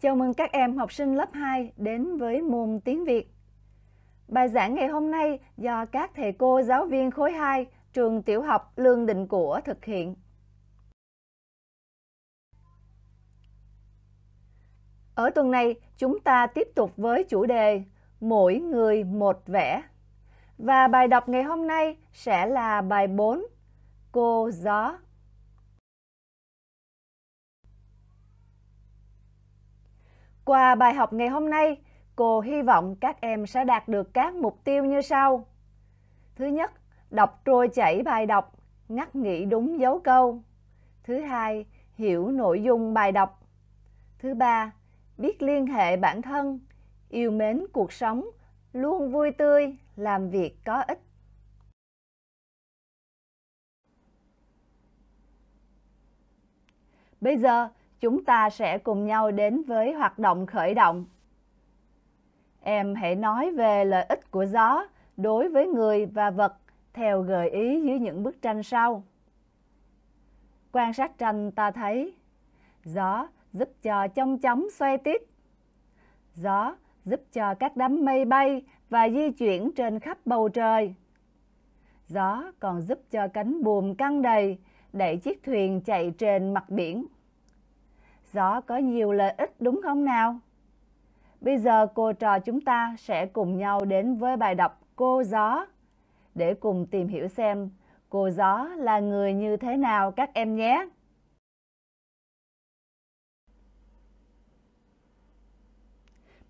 Chào mừng các em học sinh lớp 2 đến với môn tiếng Việt. Bài giảng ngày hôm nay do các thầy cô giáo viên khối 2 trường tiểu học Lương Định Của thực hiện. Ở tuần này, chúng ta tiếp tục với chủ đề Mỗi người một vẻ. Và bài đọc ngày hôm nay sẽ là bài 4, Cô gió Qua bài học ngày hôm nay, cô hy vọng các em sẽ đạt được các mục tiêu như sau. Thứ nhất, đọc trôi chảy bài đọc, ngắt nghĩ đúng dấu câu. Thứ hai, hiểu nội dung bài đọc. Thứ ba, biết liên hệ bản thân, yêu mến cuộc sống, luôn vui tươi, làm việc có ích. Bây giờ, chúng ta sẽ cùng nhau đến với hoạt động khởi động. Em hãy nói về lợi ích của gió đối với người và vật theo gợi ý dưới những bức tranh sau. Quan sát tranh ta thấy gió giúp cho trong chóng xoay tít. Gió giúp cho các đám mây bay và di chuyển trên khắp bầu trời. Gió còn giúp cho cánh buồm căng đầy, đẩy chiếc thuyền chạy trên mặt biển. Gió có nhiều lợi ích đúng không nào? Bây giờ cô trò chúng ta sẽ cùng nhau đến với bài đọc Cô Gió để cùng tìm hiểu xem cô Gió là người như thế nào các em nhé.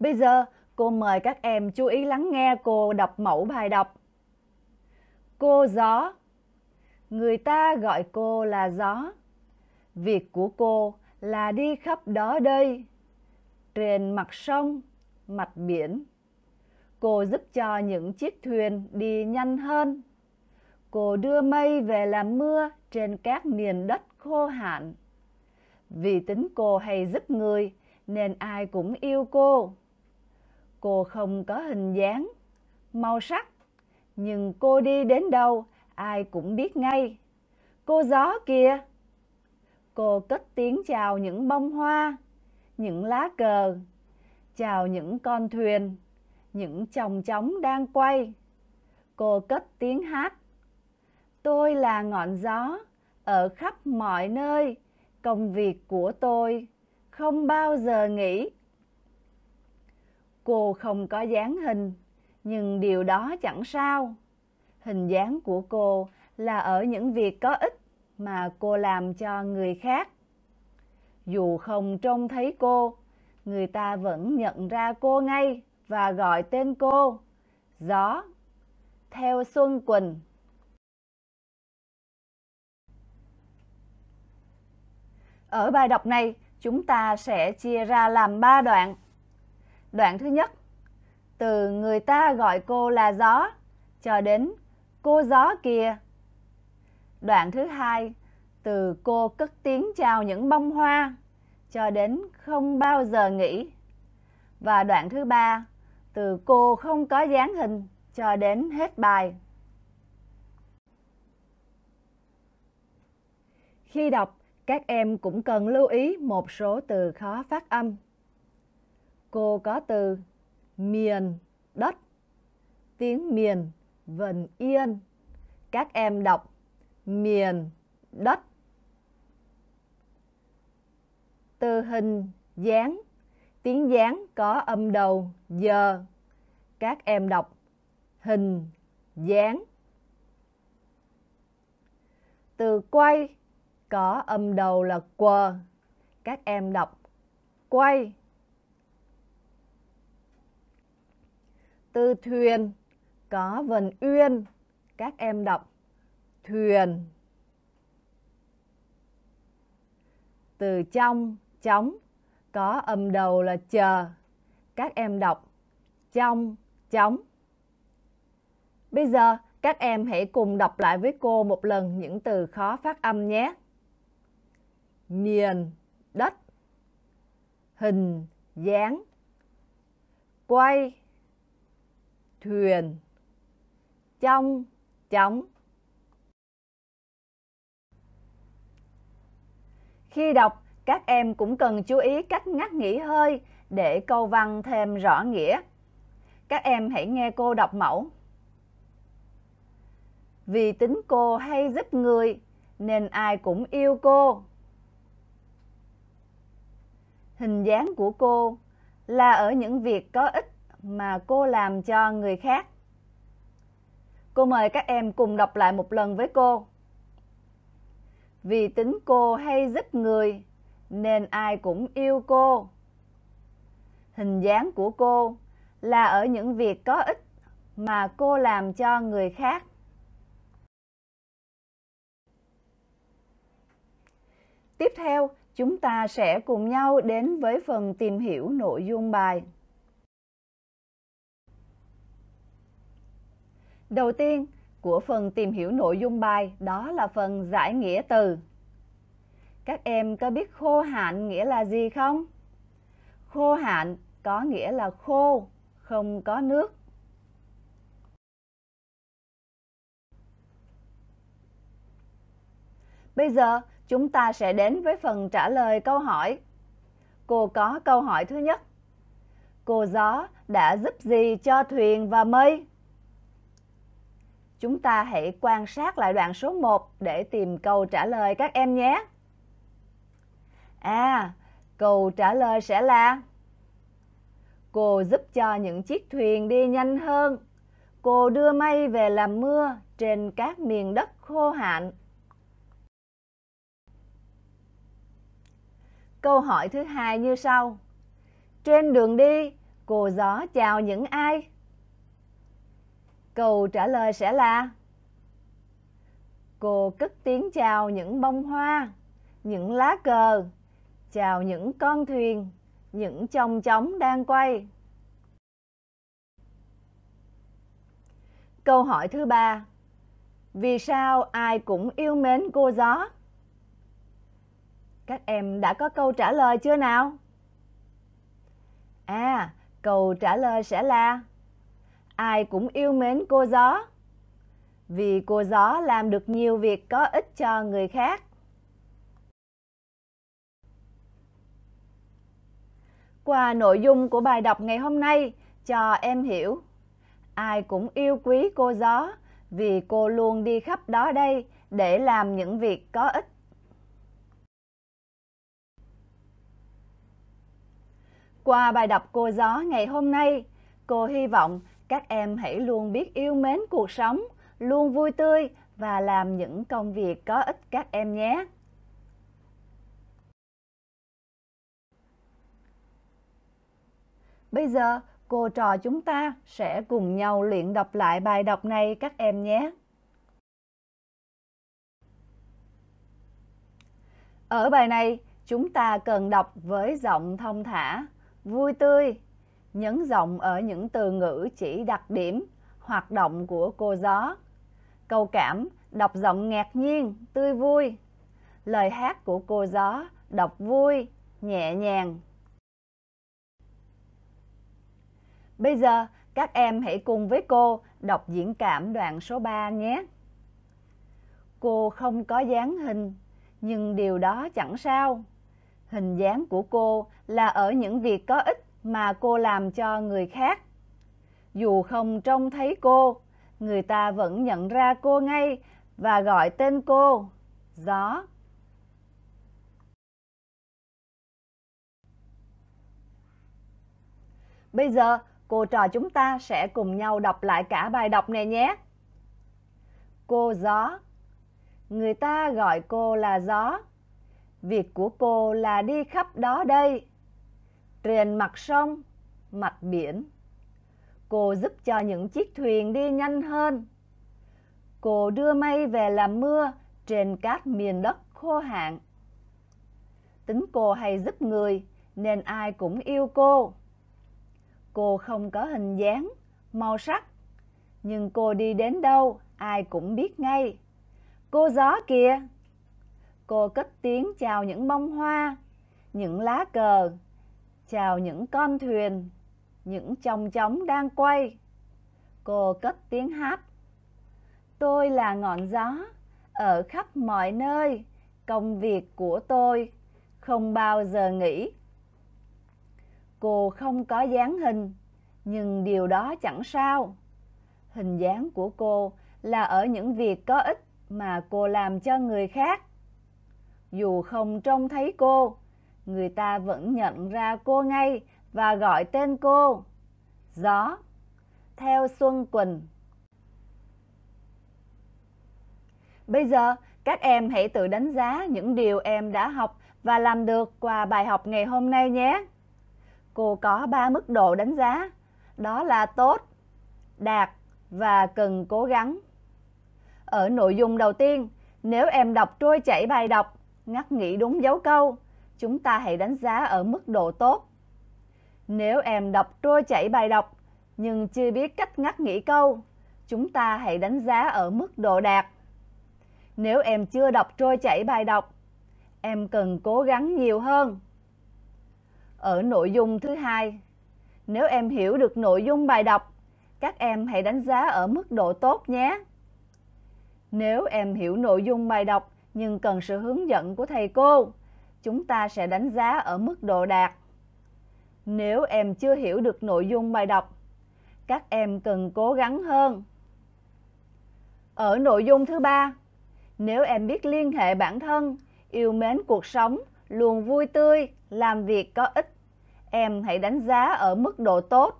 Bây giờ cô mời các em chú ý lắng nghe cô đọc mẫu bài đọc. Cô Gió Người ta gọi cô là Gió. Việc của cô là đi khắp đó đây trên mặt sông mặt biển cô giúp cho những chiếc thuyền đi nhanh hơn cô đưa mây về làm mưa trên các miền đất khô hạn vì tính cô hay giúp người nên ai cũng yêu cô cô không có hình dáng màu sắc nhưng cô đi đến đâu ai cũng biết ngay cô gió kìa Cô cất tiếng chào những bông hoa, những lá cờ, chào những con thuyền, những chồng chóng đang quay. Cô cất tiếng hát. Tôi là ngọn gió, ở khắp mọi nơi, công việc của tôi không bao giờ nghỉ. Cô không có dáng hình, nhưng điều đó chẳng sao. Hình dáng của cô là ở những việc có ích mà cô làm cho người khác dù không trông thấy cô người ta vẫn nhận ra cô ngay và gọi tên cô gió theo xuân quỳnh ở bài đọc này chúng ta sẽ chia ra làm ba đoạn đoạn thứ nhất từ người ta gọi cô là gió cho đến cô gió kia Đoạn thứ hai, từ cô cất tiếng chào những bông hoa cho đến không bao giờ nghỉ. Và đoạn thứ ba, từ cô không có dáng hình cho đến hết bài. Khi đọc, các em cũng cần lưu ý một số từ khó phát âm. Cô có từ miền, đất, tiếng miền, vần yên. Các em đọc miền đất từ hình dáng tiếng dáng có âm đầu giờ các em đọc hình dáng từ quay có âm đầu là quờ các em đọc quay từ thuyền có vần uyên các em đọc thuyền từ trong chóng có âm đầu là chờ các em đọc trong chóng bây giờ các em hãy cùng đọc lại với cô một lần những từ khó phát âm nhé miền đất hình dáng quay thuyền trong chóng Khi đọc, các em cũng cần chú ý cách ngắt nghỉ hơi để câu văn thêm rõ nghĩa. Các em hãy nghe cô đọc mẫu. Vì tính cô hay giúp người nên ai cũng yêu cô. Hình dáng của cô là ở những việc có ích mà cô làm cho người khác. Cô mời các em cùng đọc lại một lần với cô. Vì tính cô hay giúp người, nên ai cũng yêu cô. Hình dáng của cô là ở những việc có ích mà cô làm cho người khác. Tiếp theo, chúng ta sẽ cùng nhau đến với phần tìm hiểu nội dung bài. Đầu tiên, của phần tìm hiểu nội dung bài đó là phần giải nghĩa từ. Các em có biết khô hạn nghĩa là gì không? Khô hạn có nghĩa là khô, không có nước. Bây giờ chúng ta sẽ đến với phần trả lời câu hỏi. Cô có câu hỏi thứ nhất. Cô gió đã giúp gì cho thuyền và mây? Chúng ta hãy quan sát lại đoạn số 1 để tìm câu trả lời các em nhé. À, câu trả lời sẽ là Cô giúp cho những chiếc thuyền đi nhanh hơn. Cô đưa mây về làm mưa trên các miền đất khô hạn. Câu hỏi thứ hai như sau. Trên đường đi, cô gió chào những ai? Câu trả lời sẽ là Cô cất tiếng chào những bông hoa, những lá cờ, chào những con thuyền, những chong chóng đang quay. Câu hỏi thứ ba. Vì sao ai cũng yêu mến cô gió? Các em đã có câu trả lời chưa nào? À, câu trả lời sẽ là ai cũng yêu mến cô gió vì cô gió làm được nhiều việc có ích cho người khác. Qua nội dung của bài đọc ngày hôm nay, cho em hiểu. Ai cũng yêu quý cô gió vì cô luôn đi khắp đó đây để làm những việc có ích. Qua bài đọc cô gió ngày hôm nay, cô hy vọng các em hãy luôn biết yêu mến cuộc sống, luôn vui tươi và làm những công việc có ích các em nhé. Bây giờ, cô trò chúng ta sẽ cùng nhau luyện đọc lại bài đọc này các em nhé. Ở bài này, chúng ta cần đọc với giọng thông thả, vui tươi nhấn rộng ở những từ ngữ chỉ đặc điểm, hoạt động của cô gió. Câu cảm đọc giọng ngạc nhiên, tươi vui. Lời hát của cô gió đọc vui, nhẹ nhàng. Bây giờ, các em hãy cùng với cô đọc diễn cảm đoạn số 3 nhé. Cô không có dáng hình, nhưng điều đó chẳng sao. Hình dáng của cô là ở những việc có ích mà cô làm cho người khác. Dù không trông thấy cô, người ta vẫn nhận ra cô ngay và gọi tên cô, gió. Bây giờ, cô trò chúng ta sẽ cùng nhau đọc lại cả bài đọc này nhé. Cô gió. Người ta gọi cô là gió. Việc của cô là đi khắp đó đây trên mặt sông, mặt biển. Cô giúp cho những chiếc thuyền đi nhanh hơn. Cô đưa mây về làm mưa trên các miền đất khô hạn. Tính cô hay giúp người nên ai cũng yêu cô. Cô không có hình dáng, màu sắc, nhưng cô đi đến đâu ai cũng biết ngay. Cô gió kìa! Cô cất tiếng chào những bông hoa, những lá cờ, chào những con thuyền, những chồng chóng đang quay. Cô cất tiếng hát. Tôi là ngọn gió, ở khắp mọi nơi, công việc của tôi không bao giờ nghỉ. Cô không có dáng hình, nhưng điều đó chẳng sao. Hình dáng của cô là ở những việc có ích mà cô làm cho người khác. Dù không trông thấy cô, người ta vẫn nhận ra cô ngay và gọi tên cô. Gió, theo Xuân Quỳnh. Bây giờ, các em hãy tự đánh giá những điều em đã học và làm được qua bài học ngày hôm nay nhé. Cô có ba mức độ đánh giá, đó là tốt, đạt và cần cố gắng. Ở nội dung đầu tiên, nếu em đọc trôi chảy bài đọc, ngắt nghĩ đúng dấu câu, chúng ta hãy đánh giá ở mức độ tốt. Nếu em đọc trôi chảy bài đọc nhưng chưa biết cách ngắt nghỉ câu, chúng ta hãy đánh giá ở mức độ đạt. Nếu em chưa đọc trôi chảy bài đọc, em cần cố gắng nhiều hơn. Ở nội dung thứ hai, nếu em hiểu được nội dung bài đọc, các em hãy đánh giá ở mức độ tốt nhé. Nếu em hiểu nội dung bài đọc nhưng cần sự hướng dẫn của thầy cô, chúng ta sẽ đánh giá ở mức độ đạt. Nếu em chưa hiểu được nội dung bài đọc, các em cần cố gắng hơn. Ở nội dung thứ ba, nếu em biết liên hệ bản thân, yêu mến cuộc sống, luôn vui tươi, làm việc có ích, em hãy đánh giá ở mức độ tốt.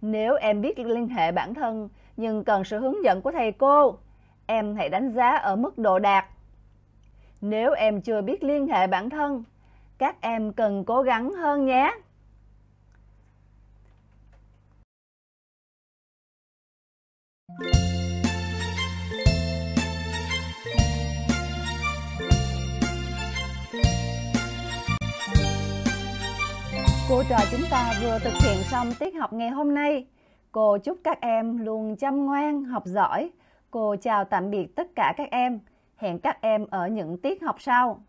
Nếu em biết liên hệ bản thân nhưng cần sự hướng dẫn của thầy cô, em hãy đánh giá ở mức độ đạt nếu em chưa biết liên hệ bản thân các em cần cố gắng hơn nhé Cô trò chúng ta vừa thực hiện xong tiết học ngày hôm nay. Cô chúc các em luôn chăm ngoan, học giỏi. Cô chào tạm biệt tất cả các em. Hẹn các em ở những tiết học sau.